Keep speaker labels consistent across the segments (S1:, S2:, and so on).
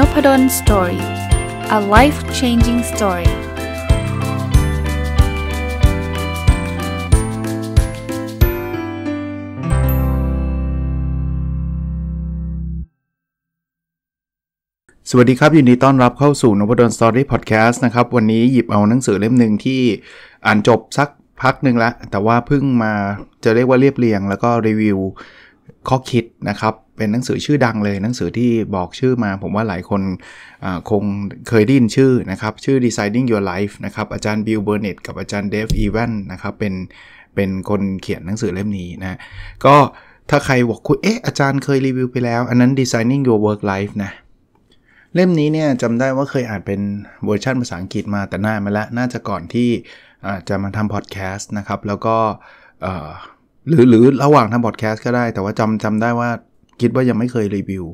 S1: n o p ด d o สตอรี่ a life changing story สวัสดีครับ ยินดีต้อนรับเข้าสู่น p ดลสตอรี่พอดแคสต์นะครับ วันนี้หยิบเอาหนังสือเล่มหนึ่งที่อ่านจบสักพักหนึ่งละแต่ว่าเพิ่งมาจะเรียกว่าเรียบเรียงแล้วก็รีวิวข้อคิดนะครับ เป็นหนังสือชื่อดังเลยหนังสือที่บอกชื่อมา ผมว่าหลายคนคงเคยดด้ินชื่อนะครับ ชื่อ d e s i n i n g Your Life นะครับ อาจารย์บิลเบอร์เน็ตกับอาจารย์เดฟอีแวนนะครับเป็นเป็นคนเขียนหนังสือเล่มนี้นะ ก็ถ้าใครบอกคุณเอ๊ะ อาจารย์เคยรีวิวไปแล้ว อันนั้น Designing Your Work Life นะ เล่มนี้เนี่ยจำได้ว่าเคยอ่านเป็นเวอร์ชันภาษาอังกฤษมาแต่นามาแล้วน่าจะก่อนที่จะมาทำพอดแคสต์นะครับแล้วก็หรือหรือระหว่างทำพอดแคสต์ก็ได้ แต่ว่าจำจำได้ว่าคิดว่ายังไม่เคยรีวิว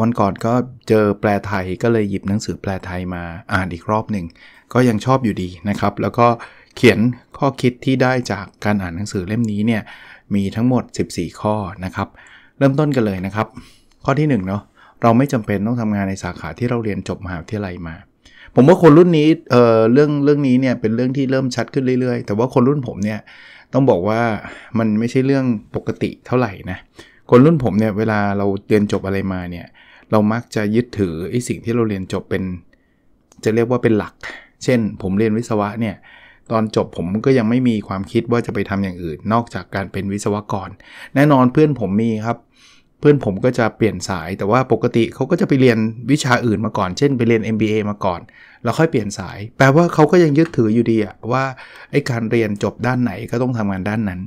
S1: วันก่อนก็เจอแปลไทยก็เลยหยิบหนังสือแปลไทยมาอ่านอีกรอบหนึ่งก็ยังชอบอยู่ดีนะครับ แล้วก็เขียนข้อคิดที่ได้จากการอ่านหนังสือเล่มนี้เนี่ยมีทั้งหมด 14 ข้อนะครับ เริ่มต้นกันเลยนะครับ ข้อที่ 1เนาะเราไม่จำเป็นต้องทำงานในสาขาที่เราเรียนจบมหาวิทยาลัยมา ผมว่าคนรุ่นนี้เเรื่องเรื่องนี้เนี่ยเป็นเรื่องที่เริ่มชัดขึ้นเรื่อยๆ แต่ว่าคนรุ่นผมเนี่ยต้องบอกว่ามันไม่ใช่เรื่องปกติเท่าไหร่นะคนรุ่นผมเนี่ยเวลาเราเรียนจบอะไรมาเนี่ย เรามักจะยึดถือไอ้สิ่งที่เราเรียนจบเป็น จะเรียกว่าเป็นหลัก เช่นผมเรียนวิศวะเนี่ยตอนจบผมก็ยังไม่มีความคิดว่าจะไปทำอย่างอื่นนอกจากการเป็นวิศวกร แน่นอนเพื่อนผมมีครับพื่อนผมก็จะเปลี่ยนสายแต่ว่าปกติเขาก็จะไปเรียนวิชาอื่นมาก่อน เช่นไปเรียน MBA มาก่อนแล้วค่อยเปลี่ยนสาย แปลว่าเขาก็ยังยึดถืออยู่ดีว่าไอ้การเรียนจบด้านไหนก็ต้องทำงานด้านนั้น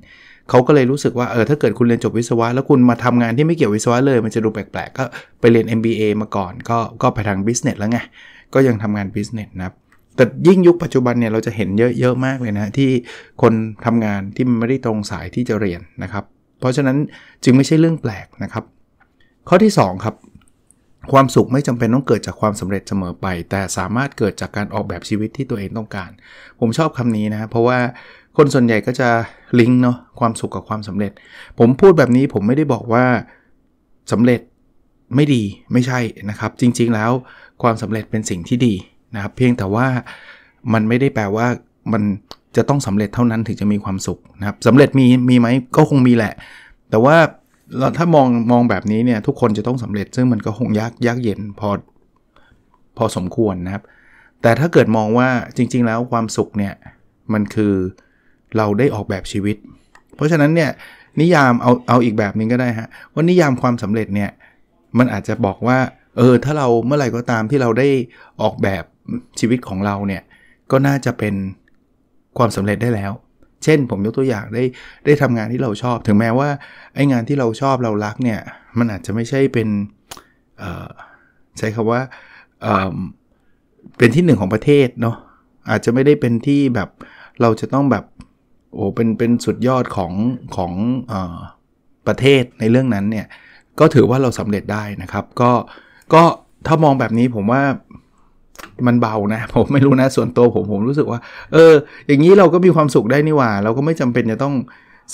S1: เขาก็เลยรู้สึกว่าเออถ้าเกิดคุณเรียนจบวิศวะแล้วคุณมาทำงานที่ไม่เกี่ยววิศวะเลย มันจะดูแปลกๆก็ไปเรียน MBA มาก่อน ก็ก็ไปทางบิสเนสแล้วไงก็ยังทำงานบิสเนสนะครับ แต่ยิ่งยุคปัจจุบันเนี่ยเราจะเห็นเยอะๆมากเลยนะที่คนทำงานที่มันไม่ได้ตรงสายที่จะเรียนนะครับเพราะฉะนั้นจึงไม่ใช่เรื่องแปลกนะครับ ข้อที่ 2 ครับ ความสุขไม่จำเป็นต้องเกิดจากความสำเร็จเสมอไป แต่สามารถเกิดจากการออกแบบชีวิตที่ตัวเองต้องการ ผมชอบคำนี้นะเพราะว่าคนส่วนใหญ่ก็จะลิงก์เนาะความสุขกับความสำเร็จ ผมพูดแบบนี้ผมไม่ได้บอกว่า สำเร็จไม่ดีไม่ใช่นะครับ จริง ๆแล้วความสำเร็จเป็นสิ่งที่ดีนะครับ เพียงแต่ว่ามันไม่ได้แปลว่ามันจะต้องสำเร็จเท่านั้นถึงจะมีความสุขนะครับสำเร็จมีมีไหมก็คงมีแหละ แต่ว่าเราถ้ามองมองแบบนี้เนี่ย ทุกคนจะต้องสำเร็จ ซึ่งมันก็คงยากยากเย็นพอพอสมควรนะครับ แต่ถ้าเกิดมองว่าจริง ๆ แล้วความสุขเนี่ย มันคือเราได้ออกแบบชีวิต เพราะฉะนั้นเนี่ย นิยามเอาเอาอีกแบบนึงก็ได้ฮะว่านิยามความสำเร็จเนี่ยมันอาจจะบอกว่าเออถ้าเราเมื่อไหร่ก็ตามที่เราได้ออกแบบชีวิตของเราเนี่ยก็น่าจะเป็นความสำเร็จได้แล้ว เช่นผมยกตัวอย่างได้ได้ทำงานที่เราชอบ ถึงแม้ว่าไอ้งานที่เราชอบเรารักเนี่ย มันอาจจะไม่ใช่เป็นใช้คำว่าเเป็นที่หนึ่งของประเทศเนาะ อาจจะไม่ได้เป็นที่แบบเราจะต้องแบบโอ้เป็นเป็นสุดยอดของของอประเทศในเรื่องนั้นเนี่ย ก็ถือว่าเราสำเร็จได้นะครับ ก็ก็ถ้ามองแบบนี้ผมว่ามันเบานะผมไม่รู้นะส่วนตัวผมผมรู้สึกว่า เออ อย่างนี้เราก็มีความสุขได้นี่ว่า เราก็ไม่จำเป็นจะต้อง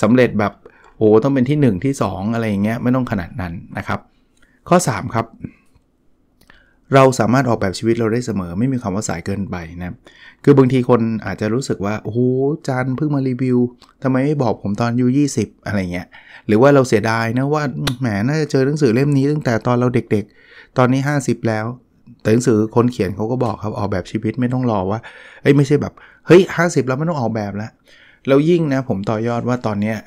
S1: สำเร็จแบบโอ้ต้องเป็นที่ 1 ที่ 2 อะไรอย่างเงี้ยไม่ต้องขนาดนั้นนะครับ ข้อ 3 ครับ เราสามารถออกแบบชีวิตเราได้เสมอ ไม่มีคำว่าสายเกินไปนะ คือบางทีคนอาจจะรู้สึกว่าโอ้โหจานเพิ่งมารีวิว ทำไมไม่บอกผมตอนอยย่20อะไรเงี้ยหรือว่าเราเสียดายนะว่าแหมน่าจะเจอหนังสือเล่มนี้ตั้งแต่ตอนเราเด็ก ๆ ตอนนี้ 50 แล้วแต่หนังสือคนเขียนเขาก็บอกครับออกแบบชีวิตไม่ต้องรอว่าเอ้ย ไม่ใช่แบบ เฮ้ยห้าสิบแล้วไม่ต้องออกแบบแล้วแล้วยิ่งนะผมต่อยอดว่าตอนเนี้ย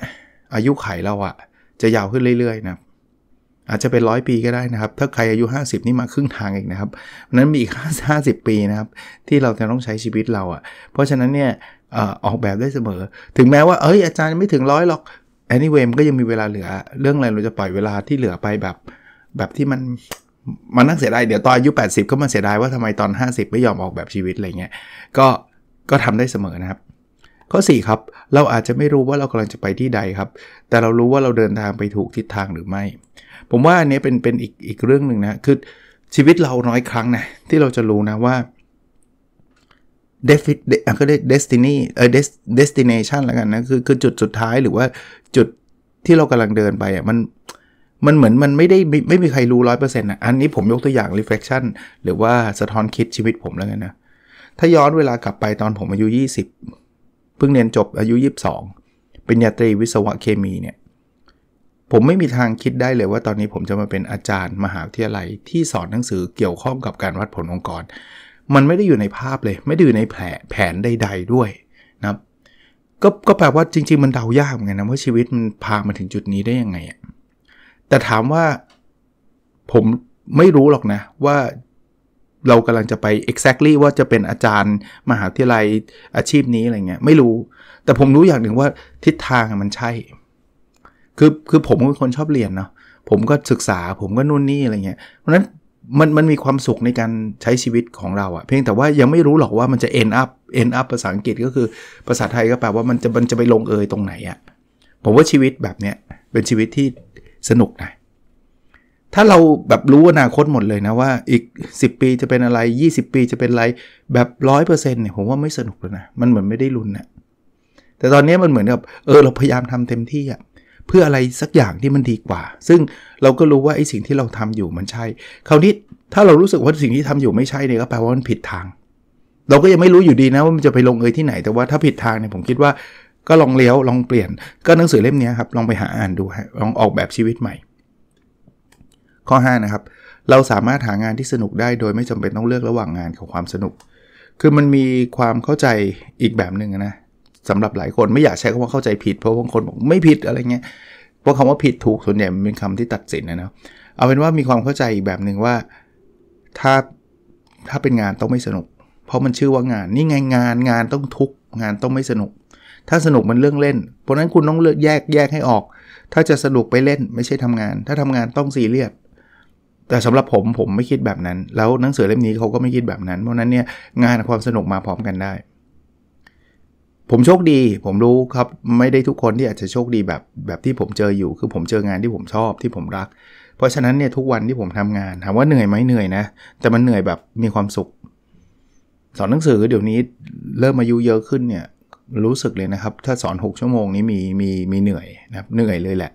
S1: อายุไขเราอะจะยาวขึ้นเรื่อยๆ นะ อาจจะเป็นร้อยปีก็ได้นะครับถ้าใครอายุ 50 นี่มาครึ่งทางเองนะครับนั้นมีอีกห้าสิบปีนะครับที่เราจะต้องใช้ชีวิตเราอะ่ะ เพราะฉะนั้นเนี่ยออกแบบได้เสมอ ถึงแม้ว่าเอ้ยอาจารย์ไม่ถึงร้อยหรอก anyway มันก็ยังมีเวลาเหลือ เรื่องอะไรเราจะปล่อยเวลาที่เหลือไปแบบ แบบที่มันมันนั่งเสียดายเดี๋ยวตอนอายุ 80 ก็มาเสียดายว่าทำไมตอน 50 ไม่ยอมออกแบบชีวิตอะไรเงี้ย ก็ ก็ทำได้เสมอนะครับ ข้อ 4 ครับ เราอาจจะไม่รู้ว่าเรากำลังจะไปที่ใดครับ แต่เรารู้ว่าเราเดินทางไปถูกทิศทางหรือไม่ ผมว่าอันนี้เป็น เป็นอีกอีกเรื่องหนึ่งนะ คือชีวิตเราน้อยครั้งนะที่เราจะรู้นะว่าเดฟิเก็ได้เดสตินีเออเดสติเนชันแล้วกันนะคือ คือจุดสุดท้ายหรือว่าจุดที่เรากำลังเดินไปอ่ะมันมันเหมือนมันไม่ได้ ไม่ไมมีใครรู้ร้อยเปอร์เซ็นต์นะอันนี้ผมยกตัวอย่าง reflection หรือว่าสะท้อนคิดชีวิตผมแล้วกันนะ ถ้าย้อนเวลากลับไปตอนผมอายุ 20เพิ่งเรียนจบอายุ 22 เป็นญาตรีวิศวะเคมีเนี่ย ผมไม่มีทางคิดได้เลยว่าตอนนี้ผมจะมาเป็นอาจารย์มหาวิทยาลัยที่สอนหนังสือเกี่ยวข้องกับการวัดผลองค์กร มันไม่ได้อยู่ในภาพเลยไม่ได้อยู่ในแผลแผนใดๆด้วยนะครับก็ก็แปลว่าจริงๆ มันเดายากเหมือนกันนะว่าชีวิตมันพามาถึงจุดนี้ได้ยังไงอ่ะแต่ถามว่าผมไม่รู้หรอกนะ ว่าเรากำลังจะไป exactly ว่าจะเป็นอาจารย์มหาวิทยาลัยอาชีพนี้อะไรเงี้ย ไม่รู้ แต่ผมรู้อย่างหนึ่งว่าทิศทางมันใช่ คือคือผมเป็นคนชอบเรียนเนาะผมก็ศึกษา ผมก็นู่นนี่อะไรเงี้ย เพราะนั้นมันมันมีความสุขในการใช้ชีวิตของเราอะเพียงแต่ว่ายังไม่รู้หรอกว่ามันจะ end up end up ภาษาอังกฤษก็คือภาษาไทยก็แปลว่ามันจะมันจะไปลงเอยตรงไหนอะผมว่าชีวิตแบบเนี้ยเป็นชีวิตที่สนุกนะถ้าเราแบบรู้อนาคตหมดเลยนะว่าอีก 10 ปีจะเป็นอะไร 20 ปีจะเป็นอะไร แบบร้อยเปอร์เซ็นต์เนี่ยผมว่าไม่สนุกแล้วนะมันเหมือนไม่ได้ลุ้นนะแต่ตอนนี้มันเหมือนกับเออเราพยายามทำเต็มที่อะเพื่ออะไรสักอย่างที่มันดีกว่า ซึ่งเราก็รู้ว่าไอ้สิ่งที่เราทำอยู่มันใช่คราวนี้ถ้าเรารู้สึกว่าสิ่งที่ทำอยู่ไม่ใช่เนี่ยก็แปลว่ามันผิดทาง เราก็ยังไม่รู้อยู่ดีนะว่ามันจะไปลงเอยที่ไหน แต่ว่าถ้าผิดทางเนี่ยผมคิดว่าก็ลองเลี้ยวลองเปลี่ยน ก็หนังสือเล่มนี้ครับลองไปหาอ่านดูลองออกแบบชีวิตใหม่ ข้อ5นะครับเราสามารถหางานที่สนุกได้โดยไม่จำเป็นต้องเลือกระหว่างงานกับความสนุก คือมันมีความเข้าใจอีกแบบหนึ่งนะสำหรับหลายคนไม่อยากใช้คำว่าเข้าใจผิดเพราะบางคนบอกไม่ผิดอะไรเงี้ยเพราะคำว่าผิดถูกส่วนใหญ่มันเป็นคำที่ตัดสินนะเนาะเอาเป็นว่ามีความเข้าใจอีกแบบหนึ่งว่าถ้าถ้าเป็นงานต้องไม่สนุก เพราะมันชื่อว่างานนี่ไงงานงานต้องทุกงานต้องไม่สนุกถ้าสนุกมันเรื่องเล่น เพราะนั้นคุณต้องเลือกแยกแยกให้ออก ถ้าจะสนุกไปเล่นไม่ใช่ทำงาน ถ้าทำงานต้องซีเรียส แต่สำหรับผมผมไม่คิดแบบนั้น แล้วหนังสือเล่มนี้เขาก็ไม่คิดแบบนั้น เพราะนั้นเนี่ยงานความสนุกมาพร้อมกันได้ ผมโชคดีผมรู้ครับ ไม่ได้ทุกคนที่อาจจะโชคดีแบบแบบที่ผมเจออยู่ คือผมเจองานที่ผมชอบ ที่ผมรัก เพราะฉะนั้นเนี่ยทุกวันที่ผมทำงานถามว่าเหนื่อยไหมเหนื่อยนะ แต่มันเหนื่อยแบบมีความสุขสอนหนังสือเดี๋ยวนี้เริ่มอายุเยอะขึ้นเนี่ยรู้สึกเลยนะครับถ้าสอน 6 ชั่วโมงนี้มีมีมีเหนื่อยนะครับเหนื่อยเลยแหละ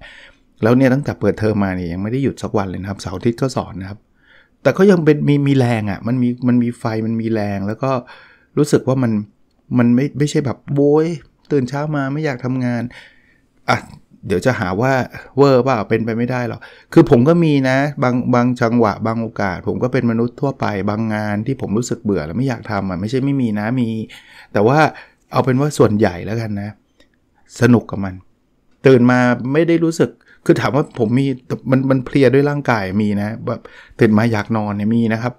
S1: แล้วเนี่ยตั้งแต่เปิดเทอมมาเนี่ยยังไม่ได้หยุดสักวันเลยนะครับเสาร์อาทิตย์ก็สอนนะครับ แต่ก็ยังเป็นมีมีแรงอะ่ะมันมีมันมีไฟมันมีแรง แล้วก็รู้สึกว่ามันมันไม่ไม่ใช่แบบโวยตื่นเช้ามาไม่อยากทำงานอ่ะเดี๋ยวจะหาว่าเวอร์ป่าเป็นไปไม่ได้หรอกคือผมก็มีนะ บางบางจังหวะ บางโอกาส ผมก็เป็นมนุษย์ทั่วไปบางงานที่ผมรู้สึกเบื่อแล้วไม่อยากทำอ่ะ ไม่ใช่ไม่มีนะมี แต่ว่าเอาเป็นว่าส่วนใหญ่แล้วกันนะ สนุกกับมัน ตื่นมาไม่ได้รู้สึกคือถามว่าผมมีมันมันเพลียด้วยร่างกายมีนะ แบบตื่นมาอยากนอนเนี่ยมีนะครับ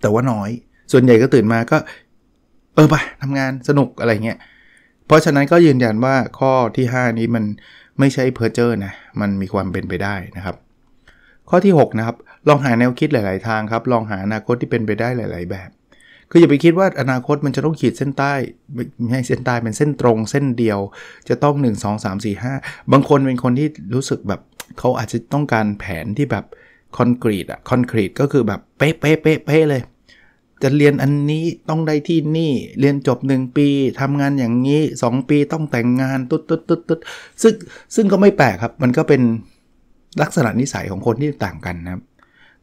S1: แต่ว่าน้อย ส่วนใหญ่ก็ตื่นมาก็เออไปทำงานสนุกอะไรเงี้ยเพราะฉะนั้นก็ยืนยันว่าข้อที่ 5 นี้มันไม่ใช่เพอร์เจอร์นะ มันมีความเป็นไปได้นะครับ ข้อที่6นะครับลองหาแนวคิดหลาย ๆ ทางครับลองหาอนาคตที่เป็นไปได้หลาย ๆ แบบคืออย่าไปคิดว่าอนาคตมันจะต้องขีดเส้นใต้ไม่ใช่เส้นใต้เป็นเส้นตรงเส้นเดียวจะต้อง 1 2 3 4 5บางคนเป็นคนที่รู้สึกแบบเขาอาจจะต้องการแผนที่แบบคอนกรีตอะคอนกรีตก็คือแบบเป๊ะเป๊ะเป๊ะเลย จะเรียนอันนี้ต้องได้ที่นี่เรียนจบ 1 ปีทำงานอย่างนี้ 2 ปีต้องแต่งงาน ตุ๊ดตุ๊ดตุ๊ดตุ๊ดซึ่งซึ่งก็ไม่แปลกครับ มันก็เป็นลักษณะนิสัยของคนที่ต่างกันนะ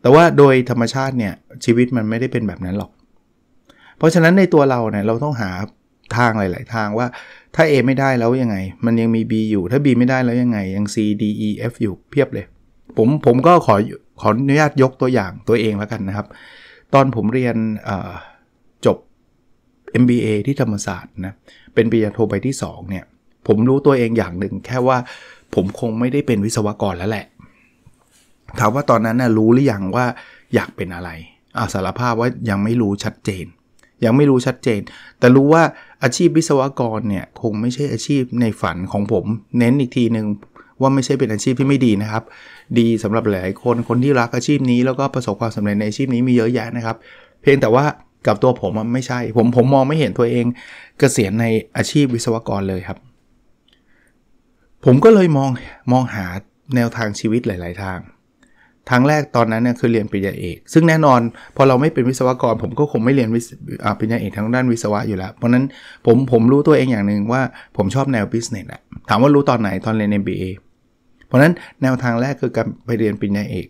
S1: แต่ว่าโดยธรรมชาติเนี่ยชีวิตมันไม่ได้เป็นแบบนั้นหรอกเพราะฉะนั้นในตัวเราเนี่ยเราต้องหาทางหลาย ๆ ทางว่าถ้า A ไม่ได้แล้วยังไง มันยังมี B อยู่ ถ้า B ไม่ได้แล้วยังไง ยัง C D E F อยู่เพียบเลย ผมผมก็ขอขออนุญาตยกตัวอย่างตัวเอง แล้วกันนะครับ ตอนผมเรียนจบ MBA ที่ธรรมศาสตร์นะเป็นปริญญาโทใบที่2เนี่ยผมรู้ตัวเองอย่างหนึ่ง แค่ว่าผมคงไม่ได้เป็นวิศวกรแล้วแหละ ถามว่าตอนนั้นนะรู้หรือยังว่าอยากเป็นอะไรอาสารภาพว่ายังไม่รู้ชัดเจนยังไม่รู้ชัดเจน แต่รู้ว่าอาชีพวิศวกรเนี่ยคงไม่ใช่อาชีพในฝันของผม เน้นอีกทีหนึ่งว่าไม่ใช่เป็นอาชีพที่ไม่ดีนะครับ ดีสำหรับหลายคน คนที่รักอาชีพนี้ แล้วก็ประสบความสำเร็จในอาชีพนี้มีเยอะแยะนะครับ เพียงแต่ว่ากับตัวผมมันไม่ใช่ ผมผมมองไม่เห็นตัวเองกเกษียณในอาชีพวิศวกรเลยครับ ผมก็เลยมองมองหาแนวทางชีวิตหลาย ๆ ทางทางแรกตอนนั้นเนี่ยคือเรียนปริญญาเอก ซึ่งแน่นอนพอเราไม่เป็นวิศวกร ผมก็คงไม่เรียนปริญญาเอก ทางด้านวิศวะอยู่แล้ว เพราะนั้นผมผมรู้ตัวเองอย่างหนึ่งว่า ผมชอบแนวบิสเนสละถามว่ารู้ตอนไหนตอนเรียน MBA เพราะนั้นแนวทางแรกคือการไปเรียนปริญญาเอก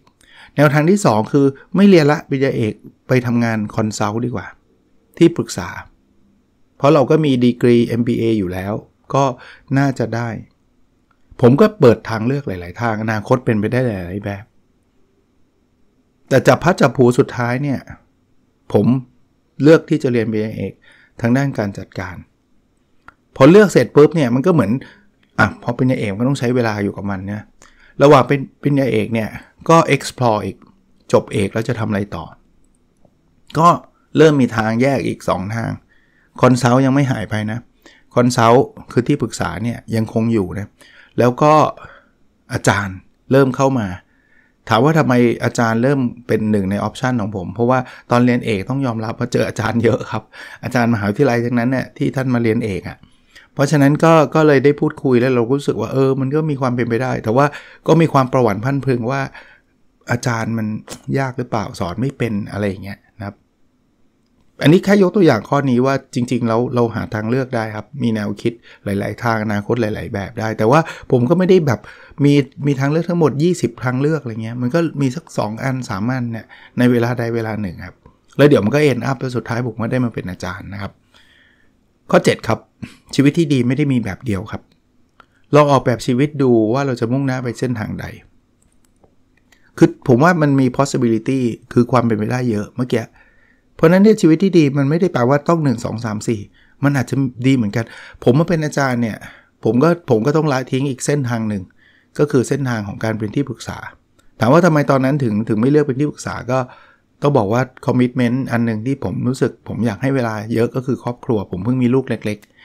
S1: แนวทางที่ 2 คือไม่เรียนละปริญญาเอกไปทำงานคอนซัลท์ดีกว่า ที่ปรึกษา เพราะเราก็มีดีกรี MBA อยู่แล้ว ก็น่าจะได้ ผมก็เปิดทางเลือกหลาย ๆ ทางอนาคตเป็นไปได้หลายๆแบบแต่จับพัดจับผูสุดท้ายเนี่ย ผมเลือกที่จะเรียนปบเอกทางด้านการจัดการ พอเลือกเสร็จปุ๊บเนี่ย มันก็เหมือน อ่ะพอเป็นเอกก็ต้องใช้เวลาอยู่กับมันเนี่ยระหว่างเป็นเป็นเอกเนี่ย ก็ explore อีก จบเอกแล้วจะทำอะไรต่อ ก็เริ่มมีทางแยกอีก 2 ทางคอนซัลยังไม่หายไปนะคอนซัลคือที่ปรึกษาเนี่ยยังคงอยู่นะแล้วก็อาจารย์เริ่มเข้ามาถามว่าทำไมอาจารย์เริ่มเป็นหนึ่งในออปชันของผม เพราะว่าตอนเรียนเอกต้องยอมรับว่าเจออาจารย์เยอะครับ อาจารย์มหาวิทยาลัยทั้งนั้นเนี่ยที่ท่านมาเรียนเอกอะ่ะ เพราะฉะนั้นก็ก็เลยได้พูดคุยแล้วเรารู้สึกว่าเออ มันก็มีความเป็นไปได้ แต่ว่าก็มีความประวัติพันพึงว่า อาจารย์มันยากหรือเปล่าสอนไม่เป็นอะไรอย่างเงี้ยนะครับอันนี้แค่ยกตัวอย่างข้อนี้ว่าจริงๆเราเราหาทางเลือกได้ครับ มีแนวคิดหลาย ๆ ทางอนาคตหลาย ๆแบบได้ แต่ว่าผมก็ไม่ได้แบบมีมีทางเลือกทั้งหมด 20ทางเลือกอะไรเงี้ย มันก็มีสัก 2 อันสามอันเนี่ยในเวลาใดเวลาหนึ่งครับแล้วเดี๋ยวมันก็เอ็นอัพแล้วสุดท้ายผมก็ได้มาเป็นอาจารย์นะครับข้อ 7 ครับ ชีวิตที่ดีไม่ได้มีแบบเดียวครับลองออกแบบชีวิตดูว่าเราจะมุ่งหน้าไปเส้นทางใดคือผมว่ามันมี possibility คือความเป็นไปได้เยอะเมื่อกี้เพราะนั้นเนี่ยชีวิตที่ดีมันไม่ได้แปลว่าต้อง 1 2 3 4 มันอาจจะดีเหมือนกัน ผมมาเป็นอาจารย์เนี่ย ผมก็ผมก็ต้องละทิ้งอีกเส้นทางหนึ่ง ก็คือเส้นทางของการเป็นที่ปรึกษา ถามว่าทำไมตอนนั้นถึงถึงไม่เลือกเป็นที่ปรึกษาก็ต้องบอกว่าคอมมิชเมนต์อันหนึ่งที่ผมรู้สึก ผมอยากให้เวลาเยอะก็คือครอบครัว ผมเพิ่งมีลูกเล็กๆ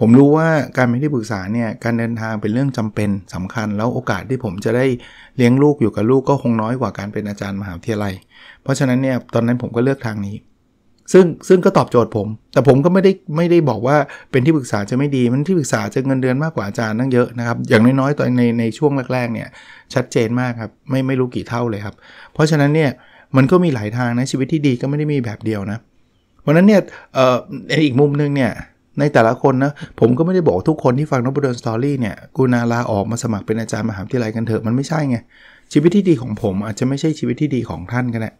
S1: ผมรู้ว่าการเป็นที่ปรึกษาเนี่ยการเดินทางเป็นเรื่องจำเป็นสำคัญ แล้วโอกาสที่ผมจะได้เลี้ยงลูกอยู่กับลูกก็คงน้อยกว่าการเป็นอาจารย์มหาวิทยาลัย เพราะฉะนั้นเนี่ยตอนนั้นผมก็เลือกทางนี้ ซึ่งซึ่งก็ตอบโจทย์ผม แต่ผมก็ไม่ได้ไม่ได้บอกว่าเป็นที่ปรึกษาจะไม่ดีมันที่ปรึกษาจะเงินเดือนมากกว่าอาจารย์นั่งเยอะนะครับอย่างน้อยๆตอนในในช่วงแรกๆเนี่ยชัดเจนมากครับไม่ไม่รู้กี่เท่าเลยครับเพราะฉะนั้นเนี่ยมันก็มีหลายทางนะชีวิตที่ดีก็ไม่ได้มีแบบเดียวนะวันนั้นเนี่ยเอ่ออีกมุมนึงเนี่ยในแต่ละคนนะผมก็ไม่ได้บอกทุกคนที่ฟังนบดนสตอรี่เนี่ยกูนาลาออกมาสมัครเป็นอาจารย์มหาวิทยาลัยกันเถอะ มันไม่ใช่ไง ชีวิตที่ดีของผมอาจจะไม่ใช่ชีวิตที่ดีของท่านก็ได้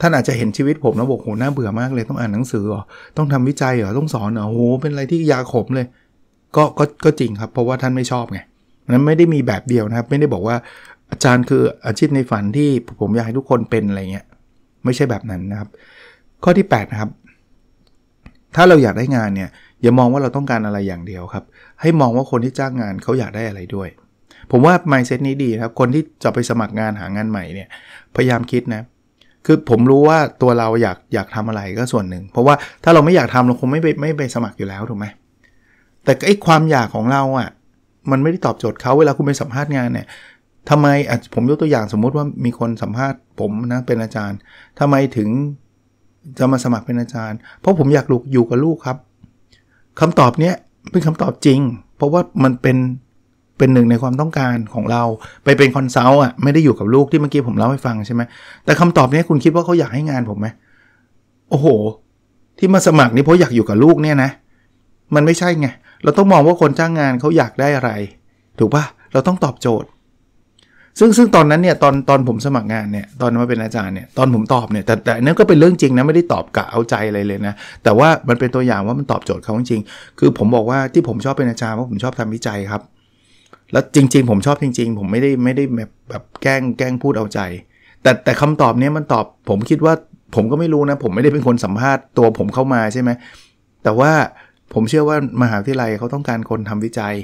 S1: ท่านอาจจะเห็นชีวิตผมแล้วบอกโหน่าเบื่อมาก เลยต้องอ่านหนังสือหรอต้องทำวิจัยหรอต้องสอนหรอโหเป็นอะไรที่ยาขมเลยก็ก็ก็จริงครับเพราะว่าท่านไม่ชอบไงนั้นไม่ได้มีแบบเดียวนะครับ ไม่ได้บอกว่าอาจารย์คืออาชีพในฝันที่ผมอยากให้ทุกคนเป็นอะไรเงี้ยไม่ใช่แบบนั้นนะครับ ข้อที่8นะครับ ถ้าเราอยากได้งานเนี่ยอย่ามองว่าเราต้องการอะไรอย่างเดียวครับ ให้มองว่าคนที่จ้างงานเขาอยากได้อะไรด้วย ผมว่า mindset นี้ดีครับ คนที่จะไปสมัครงานหางานใหม่เนี่ย พยายามคิดนะคือผมรู้ว่าตัวเราอยากอยากทำอะไรก็ส่วนหนึ่งเพราะว่าถ้าเราไม่อยากทำเราคงไม่ไปไม่ไปสมัครอยู่แล้วถูกไหมแต่ไอ้ความอยากของเราอะ่ะ มันไม่ได้ตอบโจทย์เขาเวลาคุณไปสัมภาษณ์งานเนี่ยทำไมผมยกตัวอย่างสมมุติว่ามีคนสัมภาษณ์ผมนะเป็นอาจารย์ ทำไมถึงจะมาสมัครเป็นอาจารย์ เพราะผมอยากลูกอยู่กับลูกครับคำตอบเนี้ยเป็นคำตอบจริง เพราะว่ามันเป็นเป็นหนึ่งในความต้องการของเรา ไปเป็นคอนซัลท์อ่ะไม่ได้อยู่กับลูกที่เมื่อกี้ผมเล่าให้ฟังใช่ไหมแต่คำตอบนี้คุณคิดว่าเขาอยากให้งานผมไหมโอ้โห ที่มาสมัครนี่เพราะอยากอยู่กับลูกเนี่ยนะมันไม่ใช่ไง เราต้องมองว่าคนจ้างงานเขาอยากได้อะไร ถูกปะเราต้องตอบโจทย์ซึ่งซึ่งตอนนั้นเนี่ยตอนตอนผมสมัครงานเนี่ยตอนมาเป็นอาจารย์เนี่ยตอนผมตอบเนี่ยแต่แต่นั่นก็เป็นเรื่องจริงนะไม่ได้ตอบกะเอาใจ อะไรเลยนะแต่ว่ามันเป็นตัวอย่างว่ามันตอบโจทย์เขาจริงคือผมบอกว่าที่ผมชอบเป็นอาจารย์เพราะผมชอบทำวิจัยครับ แล้วจริง ๆ ผมชอบจริงๆ ผมไม่ได้ไม่ได้แบบแบบแกล้งแกล้งพูดเอาใจ แต่แต่คำตอบเนี้ยมันตอบผมคิดว่าผมก็ไม่รู้นะ ผมไม่ได้เป็นคนสัมภาษณ์ตัวผมเข้ามาใช่ไหมแต่ว่าผมเชื่อว่ามหาวิทยาลัยเขาต้องการคนทำวิจัย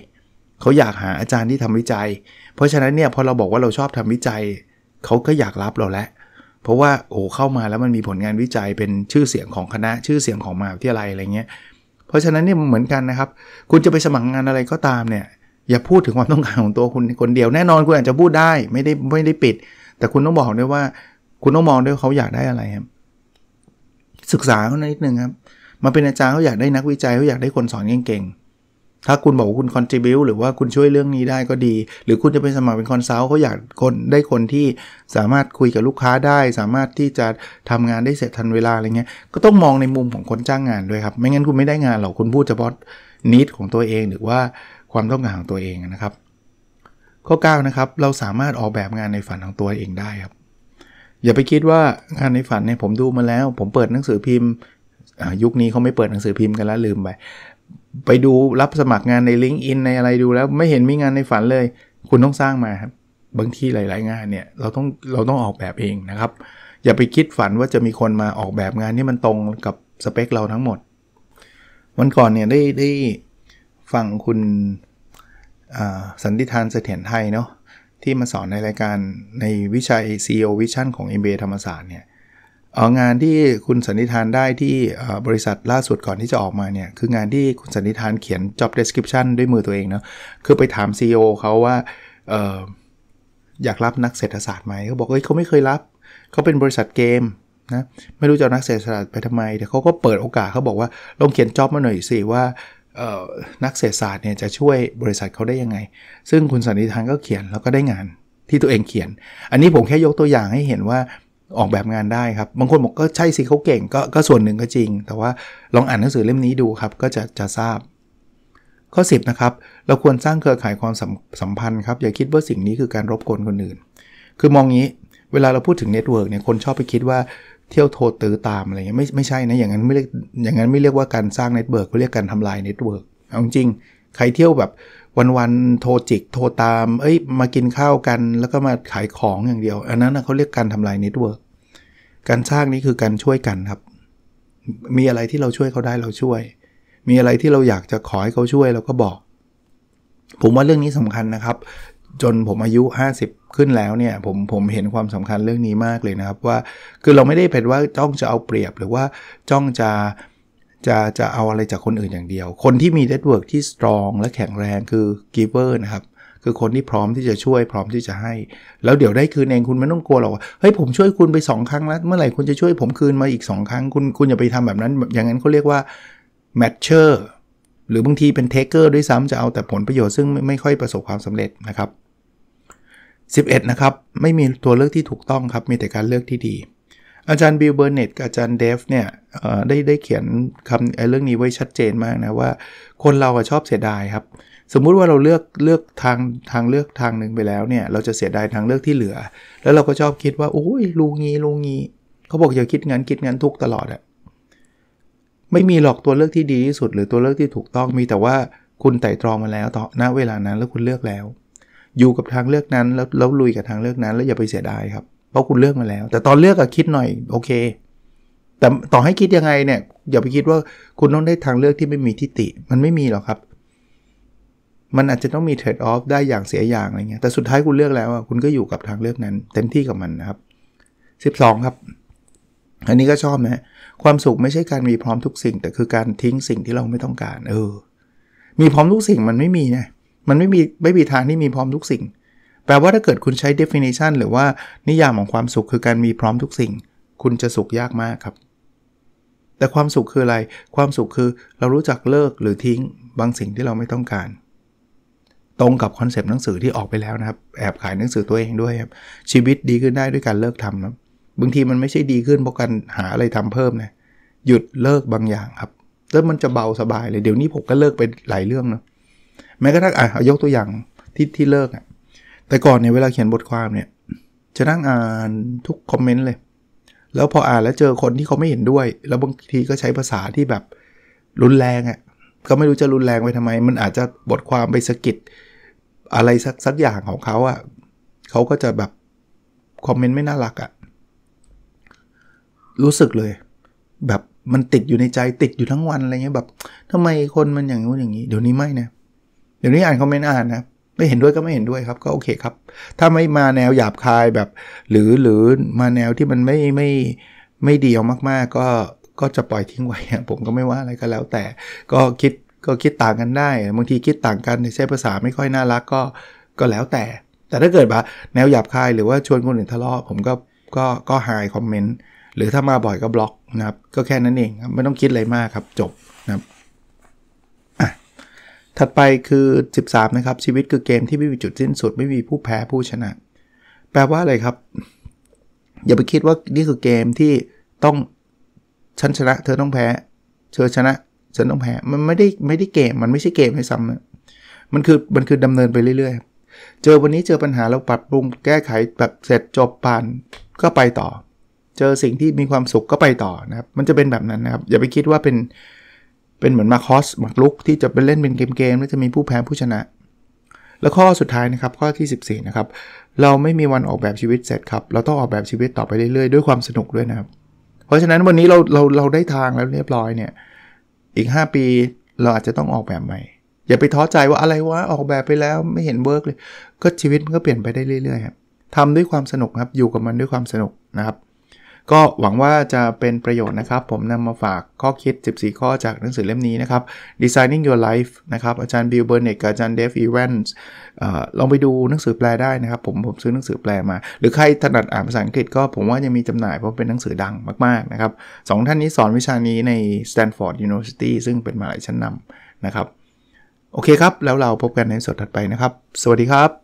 S1: เขาอยากหาอาจารย์ที่ทำวิจัย เพราะฉะนั้นเนี่ย พอเราบอกว่าเราชอบทำวิจัยเขาก็อยากรับเราแล้วเพราะว่าโอ้เข้ามาแล้วมันมีผลงานวิจัยเป็นชื่อเสียงของคณะชื่อเสียงของมหาวิทยาลัยอะไรเงี้ย เพราะฉะนั้นเนี่ยเหมือนกันนะครับ คุณจะไปสมัครงานอะไรก็ตามเนี่ยอย่าพูดถึงความต้องการของตัวคุณคนเดียวแน่นอนคุณอาจจะพูดได้ไม่ได้ไม่ได้ปิด แต่คุณต้องบอกด้วยว่า คุณต้องมองด้วยเขาอยากได้อะไรครับ ศึกษาเขานิดนึงครับมาเป็นอาจารย์เขาอยากได้นักวิจัย เขาอยากได้คนสอนเก่งๆถ้าคุณบอกว่าคุณคอนทริบิวหรือว่าคุณช่วยเรื่องนี้ได้ก็ดี หรือคุณจะไปสมัครเป็นคอนซัลท์เขาอยากคนได้คนที่สามารถคุยกับลูกค้าได้ สามารถที่จะทำงานได้เสร็จทันเวลาอะไรเงี้ยก็ต้องมองในมุมของคนจ้างงานด้วยครับไม่งั้นคุณไม่ได้งานหรอกคุณพูดเฉพาะนิดของตัวเองหรือว่าความต้องการของตัวเองนะครับข้อ9นะครับเราสามารถออกแบบงานในฝันของตัวเองได้ครับอย่าไปคิดว่างานในฝันเนี่ยผมดูมาแล้ว ผมเปิดหนังสือพิมพ์ยุคนี้เขาไม่เปิดหนังสือพิมพ์กันแล้วลืมไปไปดูรับสมัครงานใน l i n k ์อินในอะไรดูแล้วไม่เห็นมีงานในฝันเลย คุณต้องสร้างมาครับบางที่หลายๆ งานเนี่ย เราต้องเราต้องออกแบบเองนะครับ อย่าไปคิดฝันว่าจะมีคนมาออกแบบงานที่มันตรงกับสเปคเราทั้งหมด วันก่อนเนี่ยได้ได้ฟังคุณสันติทานเสถียรไทยเนาะที่มาสอนในรายการในวิชา CEO Vision ของ MBA ธรรมศาสตร์เนี่ยอางานที่คุณสันนิษฐานได้ที่บริษัทล่าสุดก่อนที่จะออกมาเนี่ยคืองานที่คุณสันนิษฐานเขียน job description ด้วยมือตัวเองเนาะคือไปถาม CEO เขาว่าออยากรับนักเศรษฐศาสตร์ไหมเขาบอกเอ้ยเขาไม่เคยรับเขาเป็นบริษัทเกมนะไม่รู้จะนักเศรษฐศาสตร์ไปทำไมแต่เขาก็เปิดโอกาสเขาบอกว่าลองเขียนจ o อบมาหน่อยสิว่านักเศรษฐศาสตร์เนี่ยจะช่วยบริษัทเขาได้ยังไงซึ่งคุณสันนิษฐานก็เขียนแล้วก็ได้งาน ที่ตัวเองเขียน อันนี้ผมแค่ยกตัวอย่างให้เห็นว่าออกแบบงานได้ครับบางคนบอกก็ใช่สิเขาเก่งก็ก็ส่วนหนึ่งก็จริง แต่ว่าลองอ่านหนังสือเล่มนี้ดูครับก็จะจะทราบ ข้อ 10นะครับ เราควรสร้างเครือข่ายความสัมพันธ์ครับ อย่าคิดว่าสิ่งนี้คือการรบกวนคนอื่น คือมองงี้ เวลาเราพูดถึงเน็ตเวิร์กเนี่ยคนชอบไปคิดว่า เที่ยวโทรตือตามอะไรเงี้ยไม่ไม่ใช่นะ อย่างนั้นไม่เรียกอย่างนั้นไม่เรียกว่าการสร้างเน็ตเวิร์กเขาเรียกการทำลายเน็ตเวิร์กเอาจริงใครเที่ยวแบบวันๆ โทรจิก โทรตาม เอ้ย มากินข้าวกันแล้วก็มาขายของอย่างเดียว อันนั้นเขาเรียกการทำลายเน็ตเวิร์กการสร้างนี้คือการช่วยกันครับ มีอะไรที่เราช่วยเขาได้เราช่วย มีอะไรที่เราอยากจะขอให้เขาช่วยเราก็บอก ผมว่าเรื่องนี้สำคัญนะครับ จนผมอายุ 50 ขึ้นแล้วเนี่ย ผมผมเห็นความสำคัญเรื่องนี้มากเลยนะครับ ว่าคือเราไม่ได้เป็นว่าจ้องจะเอาเปรียบหรือว่าจ้องจะจะจะเอาอะไรจากคนอื่นอย่างเดียว คนที่มีเน็ตเวิร์กที่สตรองและแข็งแรงคือกฟเวอร์นะครับ คือคนที่พร้อมที่จะช่วยพร้อมที่จะให้ แล้วเดี๋ยวได้คืนเองคุณไม่ต้องกลัวหรอกว่าเฮ้ยผมช่วยคุณไป 2 ครั้งแล้วเมื่อไหร่คุณจะช่วยผมคืนมาอีก 2 ครั้งคุณคุณอย่าไปทำแบบนั้น อย่างนั้นเขาเรียกว่าแมทเชอร์หรือบางทีเป็นเทคเกอร์ด้วยซ้ำจะเอาแต่ผลประโยชน์ซึ่งไม่ไม่ค่อยประสบความสำเร็จนะครับ 11นะครับไม่มีตัวเลือกที่ถูกต้องครับมีแต่การเลือกที่ดีอาจารย์บิลเบอร์เน็ตกับอาจารย์เดฟเนี่ยได้ได้เขียนคำเรื่องนี้ไว้ชัดเจนมากนะว่า คนเราชอบเสียดายครับ สมมุติว่าเราเลือกเลือกทางทางเลือกทางหนึ่งไปแล้วเนี่ยเราจะเสียดายทางเลือกที่เหลือ แล้วเราก็ชอบคิดว่าโอ้ยลูงี้ลูงี้เขาบอกอย่าคิดงั้นคิดงั้นทุกตลอดอะไม่มีหรอกตัวเลือกที่ดีที่สุดหรือตัวเลือกที่ถูกต้องมีแต่ว่าคุณไต่ตรองมาแล้วต่อณเวลานั้นแล้วคุณเลือกแล้ว อยู่กับทางเลือกนั้นแล้วแล้วลุยกับทางเลือกนั้น แล้วอย่าไปเสียดายครับเพราะคุณเลือกมาแล้ว แต่ตอนเลือกอะคิดหน่อย โอเค แต่ต่อให้คิดยังไงเนี่ย อย่าไปคิดว่าคุณต้องได้ทางเลือกที่ไม่มีทิฏฐิมันไม่มีหรอกครับ มันอาจจะต้องมีเทรดออฟได้อย่างเสียอย่างอะไรเงี้ย แต่สุดท้ายคุณเลือกแล้วอะคุณก็อยู่กับทางเลือกนั้น เต็มที่กับมันนะครับ12ครับอันนี้ก็ชอบนะความสุขไม่ใช่การมีพร้อมทุกสิ่งแต่คือการทิ้งสิ่งที่เราไม่ต้องการ เออ มีพร้อมทุกสิ่งมันไม่มีนะมันไม่มีไม่มีทางที่มีพร้อมทุกสิ่งแปลว่าถ้าเกิดคุณใช้ definition หรือว่านิยามของความสุขคือการมีพร้อมทุกสิ่ง คุณจะสุขยากมากครับ แต่ความสุขคืออะไร ความสุขคือเรารู้จักเลิกหรือทิ้ง บางสิ่งที่เราไม่ต้องการ ตรงกับคอนเซปต์หนังสือที่ออกไปแล้วนะครับ แอบขายหนังสือตัวเองด้วยครับ ชีวิตดีขึ้นได้ด้วยการเลิกทำครับบางทีมันไม่ใช่ดีขึ้นเพราะการหาอะไรทำเพิ่มนะหยุดเลิกบางอย่างครับแล้วมันจะเบาสบายเลยเดี๋ยวนี้ผมก็เลิกไปหลายเรื่องนะแม้กระทั่งอ่ะยกตัวอย่างที่ที่เลิกอ่ะแต่ก่อนเนี่ยเวลาเขียนบทความเนี่ย จะนั่งอ่านทุกคอมเมนต์เลย แล้วพออ่านแล้วเจอคนที่เขาไม่เห็นด้วย แล้วบางทีก็ใช้ภาษาที่แบบรุนแรงอะ่ะก็ไม่รู้จะรุนแรงไปทำไม มันอาจจะบทความไปสะกิดอะไรสักสักอย่างของเขาอะ่ะเขาก็จะแบบคอมเมนต์ไม่น่ารักอะ่ะรู้สึกเลย แบบมันติดอยู่ในใจติดอยู่ทั้งวันอะไรเงี้ยแบบ ทำไมคนมันอย่างนู้นอย่างนี้เดี๋ยวนี้ไม่นะเดี๋ยวนี้อ่านคอมเมนต์อ่านนะไม่เห็นด้วยก็ไม่เห็นด้วยครับก็โอเคครับ ถ้าไม่มาแนวหยาบคายแบบหรือหรือมาแนวที่มันไม่ไม่ไม่ดีอกมากๆ ก็ก็จะปล่อยทิ้งไว้ผมก็ไม่ว่าอะไรก็แล้วแต่ ก็คิดก็คิดต่างกันได้บางทีคิดต่างกันใช้ภาษาไม่ค่อยน่ารักก็ก็แล้วแต่ แต่ถ้าเกิดว่าแนวหยาบคายหรือว่าชวนคนอื่นทะเลาะผมก็ก็ก็หายคอมเมนต์หรือถ้ามาบ่อยก็บล็อกนะครับ ก็แค่นั้นเองไม่ต้องคิดอะไรมากครับจบนะครับถัดไปคือ13นะครับ ชีวิตคือเกมที่ไม่มีจุดสิ้นสุดไม่มีผู้แพ้ผู้ชนะ แปลว่าอะไรครับ อย่าไปคิดว่านี่คือเกมที่ต้องฉันชนะ เธอต้องแพ้เธอชนะฉันต้องแพ้มันไม่ได้ไม่ได้เกม มันไม่ใช่เกมให้ซ้ำนะมันคือมันคือดำเนินไปเรื่อยๆ เจอวันนี้เจอปัญหาเราปรับปรุงแก้ไขแบบเสร็จจบผ่านก็ไปต่อ เจอสิ่งที่มีความสุขก็ไปต่อนะครับ มันจะเป็นแบบนั้นนะครับ อย่าไปคิดว่าเป็นเป็นเหมือนมาคอสมักลุก ที่จะไปเล่นเป็นเกมๆแล้วจะมีผู้แพ้ผู้ชนะ แล้วข้อสุดท้ายนะครับข้อที่ 14 นะครับ เราไม่มีวันออกแบบชีวิตเสร็จครับ เราต้องออกแบบชีวิตต่อไปเรื่อยๆ ด้วยความสนุกด้วยนะครับ เพราะฉะนั้นวันนี้เราเราเราได้ทางแล้วเรียบร้อยเนี่ย อีก 5 ปีเราอาจจะต้องออกแบบใหม่ อย่าไปท้อใจว่าอะไรวะออกแบบไปแล้วไม่เห็นเวิร์กเลยก็ชีวิตมันก็เปลี่ยนไปได้เรื่อยๆครับทำด้วยความสนุกครับอยู่กับมันด้วยความสนุกนะครับก็หวังว่าจะเป็นประโยชน์นะครับ ผมนำมาฝากข้อคิด 14 ข้อจากหนังสือเล่มนี้นะครับ Designing Your Life นะครับ อาจารย์บิล เบอร์เนตกอาจารย์เดฟอีแวนส์ลองไปดูหนังสือแปลได้นะครับ ผมผมซื้อหนังสือแปลมา หรือใครถนัดอ่านภาษาอังกฤษก็ผมว่ายังมีจำหน่าย เพราะเป็นหนังสือดังมาก ๆ นะครับสท่านนี้สอนวิชานี้ใน Stanford University ซึ่งเป็นมหาลัยชั้นนำนะครับโอเคครับแล้วเราพบกันในสดถัดไปนะครับ สวัสดีครับ